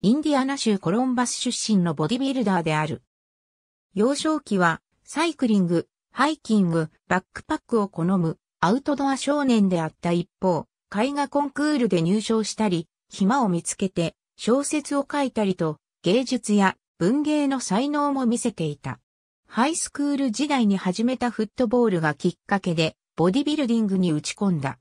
インディアナ州コロンバス出身のボディビルダーである。幼少期は、サイクリング、ハイキング、バックパックを好む、アウトドア少年であった一方、絵画コンクールで入賞したり、暇を見つけて、小説を書いたりと、芸術や文芸の才能も見せていた。ハイスクール時代に始めたフットボールがきっかけで、ボディビルディングに打ち込んだ。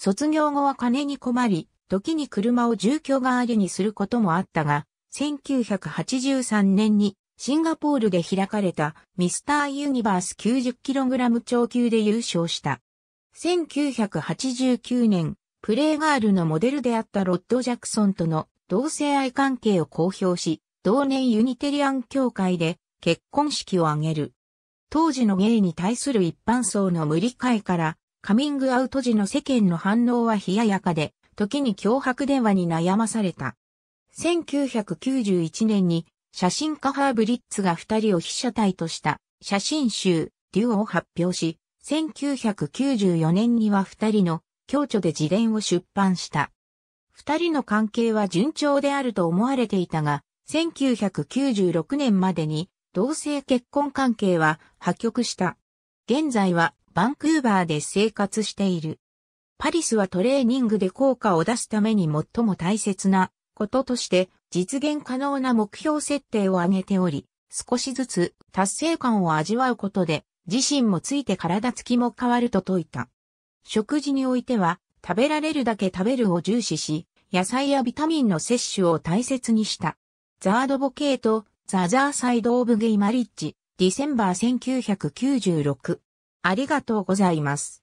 卒業後は金に困り、時に車を住居代わりにすることもあったが、1983年にシンガポールで開かれたミスターユニバース 90kg 超級で優勝した。1989年、プレイガールのモデルであったロッド・ジャクソンとの同性愛関係を公表し、同年ユニテリアン協会で結婚式を挙げる。当時のゲイに対する一般層の無理解から、カミングアウト時の世間の反応は冷ややかで、時に脅迫電話に悩まされた。1991年に写真家ハーブリッツが二人を被写体とした写真集、デュオを発表し、1994年には二人の共著で自伝を出版した。二人の関係は順調であると思われていたが、1996年までに同性結婚関係は破局した。現在はバンクーバーで生活している。パリスはトレーニングで効果を出すために最も大切なこととして実現可能な目標設定を挙げており、少しずつ達成感を味わうことで自身もついて体つきも変わると説いた。食事においては食べられるだけ食べるを重視し、野菜やビタミンの摂取を大切にした。ザードボケート、ザザーサイドオブゲイマリッジ、ディセンバー1996。ありがとうございます。